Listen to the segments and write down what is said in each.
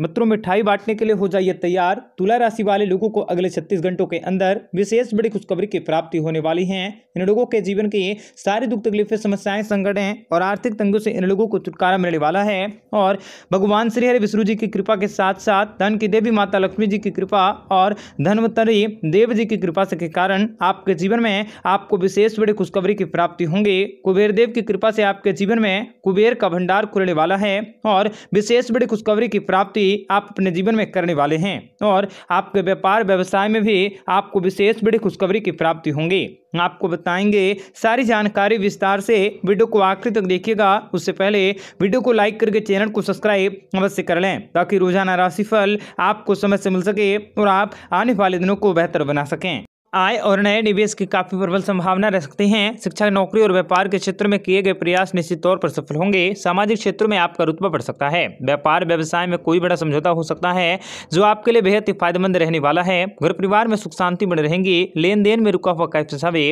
मित्रों मिठाई बांटने के लिए हो जाइए तैयार तुला राशि वाले लोगों को अगले 36 घंटों के अंदर विशेष बड़ी खुशखबरी की प्राप्ति होने वाली है इन लोगों के जीवन के सारी दुख तकलीफें समस्याएं हैं और आर्थिक तंगों से इन लोगों को छुटकारा मिलने वाला है और भगवान श्री हरि विष्णु जी की कृपा के साथ साथ धन की देवी माता लक्ष्मी जी की कृपा और धनवतरी देव जी की कृपा के कारण आपके जीवन में आपको विशेष बड़ी खुशखबरी की प्राप्ति होंगे कुबेर देव की कृपा से आपके जीवन में कुबेर का भंडार खुलने वाला है और विशेष बड़ी खुशखबरी की प्राप्ति भी आप अपने जीवन में करने वाले हैं और आपके व्यापार व्यवसाय में भी आपको विशेष बड़ी खुशखबरी की प्राप्ति होंगी आपको बताएंगे सारी जानकारी विस्तार से वीडियो को आखिरी तक देखिएगा उससे पहले वीडियो को लाइक करके चैनल को सब्सक्राइब अवश्य कर लें ताकि रोजाना राशिफल आपको समय से मिल सके और आप आने वाले दिनों को बेहतर बना सकें आय और नए निवेश की काफ़ी प्रबल संभावना रह सकती है शिक्षा नौकरी और व्यापार के क्षेत्र में किए गए प्रयास निश्चित तौर पर सफल होंगे सामाजिक क्षेत्र में आपका रुतबा बढ़ सकता है व्यापार व्यवसाय में कोई बड़ा समझौता हो सकता है जो आपके लिए बेहद ही फायदेमंद रहने वाला है घर परिवार में सुख शांति बने रहेंगी लेन देन में रुका हुआ पैसावे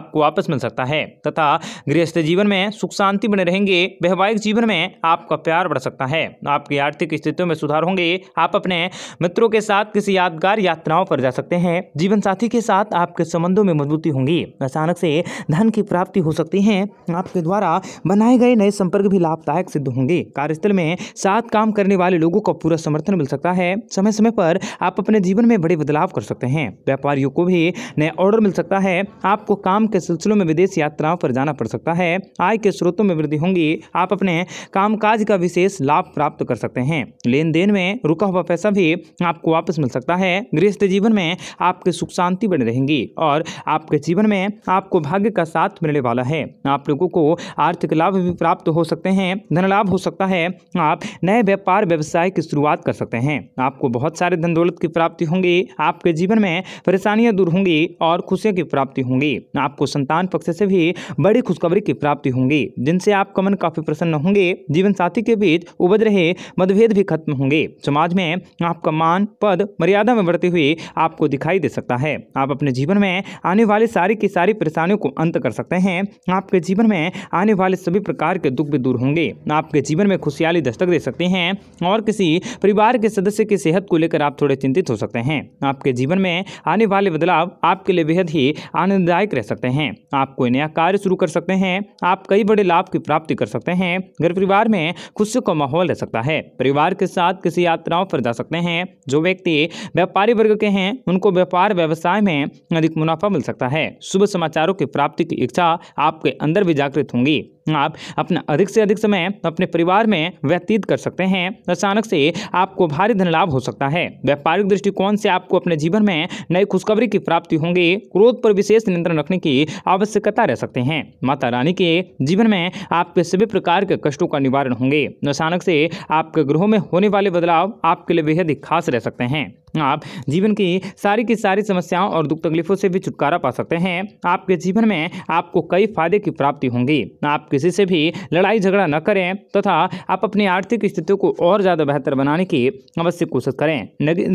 आपको वापस मिल सकता है तथा गृहस्थ जीवन में सुख शांति बने रहेंगे वैवाहिक जीवन में आपका प्यार बढ़ सकता है आपकी आर्थिक स्थितियों में सुधार होंगे आप अपने मित्रों के साथ किसी यादगार यात्राओं पर जा सकते हैं जीवन साथी के साथ साथ आपके संबंधों में मजबूती होंगी अचानक से धन की प्राप्ति हो सकती है आपके द्वारा बनाए गए नए संपर्क भी लाभदायक सिद्ध होंगे कार्यस्थल में साथ काम करने वाले लोगों का पूरा समर्थन मिल सकता है समय समय पर आप अपने जीवन में बड़े बदलाव कर सकते हैं व्यापारियों को भी नए ऑर्डर मिल सकता है आपको काम के सिलसिलों में विदेश यात्राओं पर जाना पड़ सकता है आय के स्रोतों में वृद्धि होंगी आप अपने कामकाज का विशेष लाभ प्राप्त कर सकते हैं लेन देन में रुका हुआ पैसा भी आपको वापस मिल सकता है गृहस्थ जीवन में आपकी सुख शांति बनी रहेंगी और आपके जीवन में आपको भाग्य का साथ मिलने वाला है आप लोगों को आर्थिक लाभ भी प्राप्त हो सकते हैं धन लाभ हो सकता है आप नए व्यापार व्यवसाय की शुरुआत कर सकते हैं आपको बहुत सारे धन दौलत की प्राप्ति होंगी आपके जीवन में परेशानियां दूर होंगी और खुशियों की प्राप्ति होंगी आपको संतान पक्ष से भी बड़ी खुशखबरी की प्राप्ति होंगी जिनसे आपका मन काफी प्रसन्न होंगे जीवन साथी के बीच उपज रहे मतभेद भी खत्म होंगे समाज में आपका मान पद मर्यादा में बढ़ती हुई आपको दिखाई दे सकता है आप अपने जीवन में आने वाली सारी की सारी परेशानियों को अंत कर सकते हैं आपके जीवन में आने वाले सभी प्रकार के दुख भी दूर होंगे आपके जीवन में खुशहाली दस्तक दे सकते हैं और किसी परिवार के सदस्य की सेहत को लेकर आप थोड़े चिंतित हो सकते हैं आपके जीवन में आने वाले बदलाव आपके लिए बेहद ही आनंददायक रह सकते हैं आप कोई नया कार्य शुरू कर सकते हैं आप कई बड़े लाभ की प्राप्ति कर सकते हैं घर परिवार में खुशी का माहौल रह सकता है परिवार के साथ किसी यात्राओं पर जा सकते हैं जो व्यक्ति व्यापारी वर्ग के हैं उनको व्यापार व्यवसाय में अधिक मुनाफा मिल सकता है शुभ समाचारों की प्राप्ति की इच्छा आपके अंदर भी जागृत होंगी आप अपना अधिक से अधिक समय अपने परिवार में व्यतीत कर सकते हैं अचानक से आपको भारी धन लाभ हो सकता है व्यापारिक दृष्टिकोण से आपको अपने जीवन में नई खुशखबरी की प्राप्ति होंगी क्रोध पर विशेष नियंत्रण रखने की आवश्यकता रह सकते हैं माता रानी के जीवन में आपके सभी प्रकार के कष्टों का निवारण होंगे अचानक से आपके ग्रहों में होने वाले बदलाव आपके लिए बेहद ही खास रह सकते हैं आप जीवन की सारी की सारी समस्याओं और दुख तकलीफों से भी छुटकारा पा सकते हैं आपके जीवन में आपको कई फायदे की प्राप्ति होंगी आप किसी से भी लड़ाई झगड़ा न करें तथा तो आप अपनी आर्थिक स्थिति को और ज़्यादा बेहतर बनाने की अवश्य कोशिश करें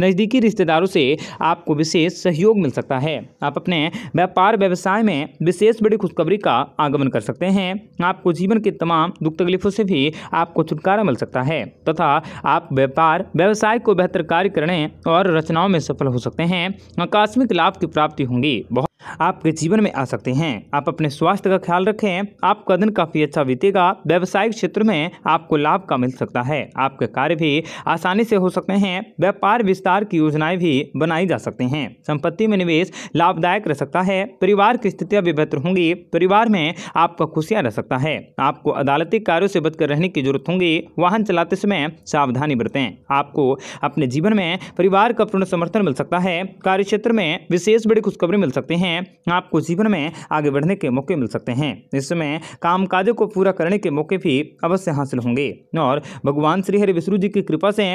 नज़दीकी रिश्तेदारों से आपको विशेष सहयोग मिल सकता है आप अपने व्यापार व्यवसाय में विशेष बड़ी खुशखबरी का आगमन कर सकते हैं आपको जीवन के तमाम दुख तकलीफों से भी आपको छुटकारा मिल सकता है तथा तो आप व्यापार व्यवसाय को बेहतर कार्य करने और रचनाओं में सफल हो सकते हैं आकस्मिक लाभ की प्राप्ति होंगी बहुत आपके जीवन में आ सकते हैं आप अपने स्वास्थ्य का ख्याल रखें आपका दिन काफ़ी अच्छा बीतेगा व्यवसायिक क्षेत्र में आपको लाभ का मिल सकता है आपके कार्य भी आसानी से हो सकते हैं व्यापार विस्तार की योजनाएं भी बनाई जा सकते हैं संपत्ति में निवेश लाभदायक रह सकता है परिवार की स्थितियां भी बेहतर होंगी परिवार में आपका खुशियां रह सकता है आपको अदालती कार्यो से बचकर रहने की जरूरत होंगी वाहन चलाते समय सावधानी बरतें आपको अपने जीवन में परिवार का पूर्ण समर्थन मिल सकता है कार्य क्षेत्र में विशेष बड़ी खुशखबरी मिल सकते हैं हैं आपको जीवन में आगे बढ़ने के मौके मिल सकते हैं इसमें काम काजों को पूरा करने के मौके भी अवश्य हासिल होंगे और भगवान श्री हरि विष्णु जी की कृपा से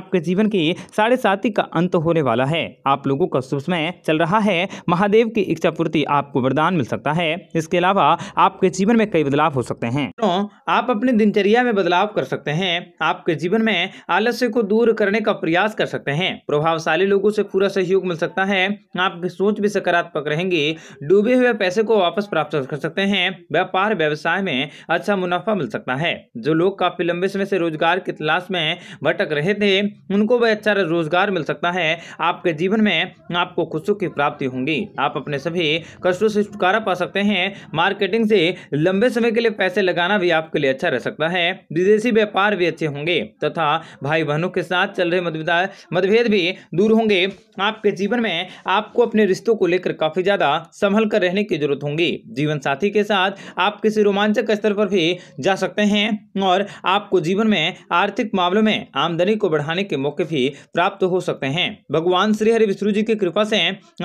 आपके जीवन की साढ़े साथी का अंत होने वाला है आप लोगों का शुभ समय चल रहा है महादेव की इच्छा पूर्ति आपको वरदान मिल सकता है इसके अलावा आपके जीवन में कई बदलाव हो सकते हैं तो आप अपने दिनचर्या में बदलाव कर सकते हैं आपके जीवन में आलस्य को दूर करने का प्रयास कर सकते हैं प्रभावशाली लोगों से पूरा सहयोग मिल सकता है आपकी सोच भी सकारात्मक रहे रहेंगे डूबे हुए पैसे को वापस प्राप्त कर सकते हैं व्यापार व्यवसाय में अच्छा मुनाफा मिल सकता है जो लोग काफी लंबे समय से रोजगार की तलाश में भटक रहे थे उनको भी अच्छा रोजगार मिल सकता है आपके जीवन में आपको खुशों की प्राप्ति होंगी आप अपने सभी कष्टों से छुटकारा पा सकते हैं मार्केटिंग से लंबे समय के लिए पैसे लगाना भी आपके लिए अच्छा रह सकता है विदेशी व्यापार भी अच्छे होंगे तथा भाई बहनों के साथ चल रहे मतभेद भी दूर होंगे आपके जीवन में आपको अपने रिश्तों को लेकर काफी ज्यादा संभल कर रहने की जरूरत होंगी जीवन साथी के साथ आप किसी रोमांचक स्तर पर भी जा सकते हैं और आपको जीवन में आर्थिक मामलों में आमदनी को बढ़ाने के मौके भी प्राप्त हो सकते हैं भगवान श्री हरि विष्णु जी की कृपा से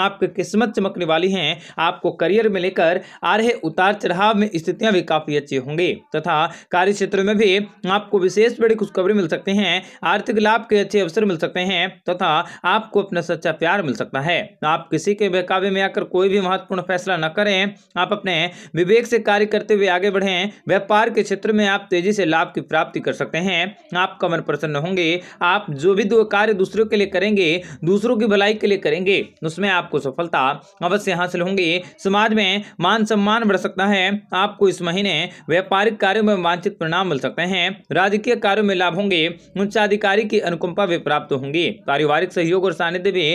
आपकी किस्मत चमकने वाली है आपको करियर में लेकर आ रहे उतार चढ़ाव में स्थितियां भी काफी अच्छी होंगी तथा कार्य क्षेत्र में भी आपको विशेष बड़ी खुशखबरी मिल सकती है आर्थिक लाभ के अच्छे अवसर मिल सकते हैं तथा आपको अपना सच्चा प्यार मिल सकता है आप किसी के बहकावे में आकर कोई भी महत्वपूर्ण फैसला न करें आप अपने विवेक से कार्य करते हुए आगे बढ़ें व्यापार के क्षेत्र में आप तेजी से लाभ की प्राप्ति कर सकते हैं आप कमर प्रसन्न होंगे आप जो भी कार्य दूसरों के लिए करेंगे दूसरों की भलाई के लिए करेंगे उसमें आपको सफलता अवश्य हासिल होंगी समाज में मान सम्मान बढ़ सकता है आपको इस महीने व्यापारिक कार्यों में वांछित परिणाम मिल सकते हैं राजकीय कार्यों में लाभ होंगे उच्चाधिकारी की अनुकंपा भी प्राप्त होंगी पारिवारिक सहयोग और सानिध्य भी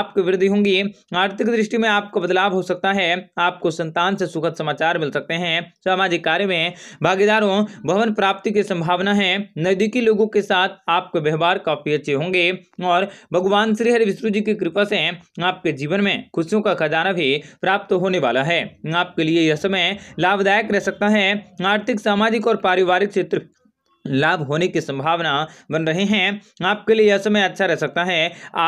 आपकी वृद्धि होंगी आर्थिक दृष्टि में आपको बदलाव हो सकता है आपको संतान से सुखद समाचार मिल सकते हैं सामाजिक कार्य में भागीदारों भवन प्राप्ति की संभावना है नजदीकी लोगों के साथ आपके व्यवहार काफी अच्छे होंगे और भगवान श्री हरि विष्णु जी की कृपा से आपके जीवन में खुशियों का खजाना भी प्राप्त होने वाला है आपके लिए यह समय लाभदायक रह सकता है आर्थिक सामाजिक और पारिवारिक क्षेत्र लाभ होने की संभावना बन रहे हैं आपके लिए यह समय अच्छा रह सकता है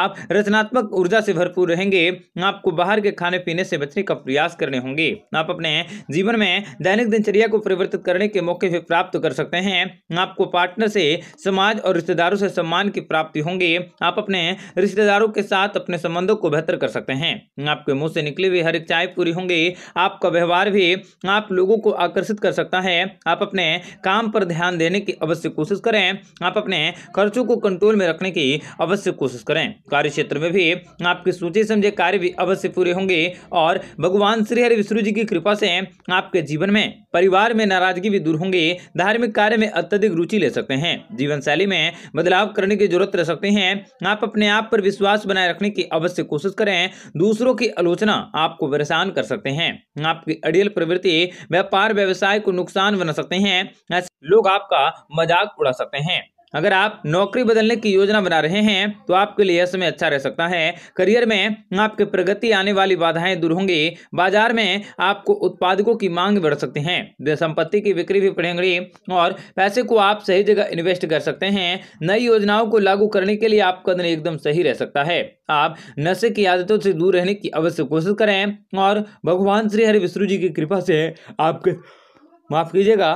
आप रचनात्मक ऊर्जा से भरपूर रहेंगे आपको बाहर के खाने पीने से बचने का प्रयास करने होंगे आप अपने जीवन में दैनिक दिनचर्या को परिवर्तित करने के मौके भी प्राप्त कर सकते हैं आपको पार्टनर से समाज और रिश्तेदारों से सम्मान की प्राप्ति होंगे आप अपने रिश्तेदारों के साथ अपने संबंधों को बेहतर कर सकते हैं आपके मुंह से निकली हुई हर इच्छाएं पूरी होंगी आपका व्यवहार भी आप लोगों को आकर्षित कर सकता है आप अपने काम पर ध्यान देने की अवश्य कोशिश करें आप अपने खर्चों को कंट्रोल में रखने की अवश्य कोशिश करें कार्य क्षेत्र में भी आपके सोचे समझे कार्य भी अवश्य पूरे होंगे और भगवान श्री हरि विष्णु जी की कृपा से आपके जीवन में परिवार में नाराजगी भी दूर होंगे धार्मिक कार्य में अत्यधिक रुचि ले सकते हैं जीवन शैली में बदलाव करने की जरूरत रह सकते हैं आप अपने आप पर विश्वास बनाए रखने की अवश्य कोशिश करें दूसरों की आलोचना आपको परेशान कर सकते हैं आपकी अड़ियल प्रवृत्ति व्यापार व्यवसाय को नुकसान बना सकते हैं लोग आपका मजाक उड़ा सकते हैं अगर आप नौकरी बदलने की योजना बना रहे हैं तो आपके लिए यह समय अच्छा रह सकता है करियर में आपके प्रगति आने वाली बाधाएं दूर होंगी बाजार में आपको उत्पादकों की मांग बढ़ सकती है संपत्ति की बिक्री भी बढ़ेंगी और पैसे को आप सही जगह इन्वेस्ट कर सकते हैं नई योजनाओं को लागू करने के लिए आपका दिन एकदम सही रह सकता है आप नशे की आदतों से दूर रहने की अवश्य कोशिश करें और भगवान श्री हरि विष्णु जी की कृपा से आपके माफ कीजिएगा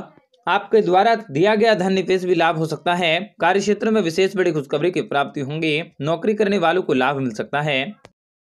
आपके द्वारा दिया गया धन निवेश भी लाभ हो सकता है कार्य क्षेत्र में विशेष बड़ी खुशखबरी की प्राप्ति होंगी नौकरी करने वालों को लाभ मिल सकता है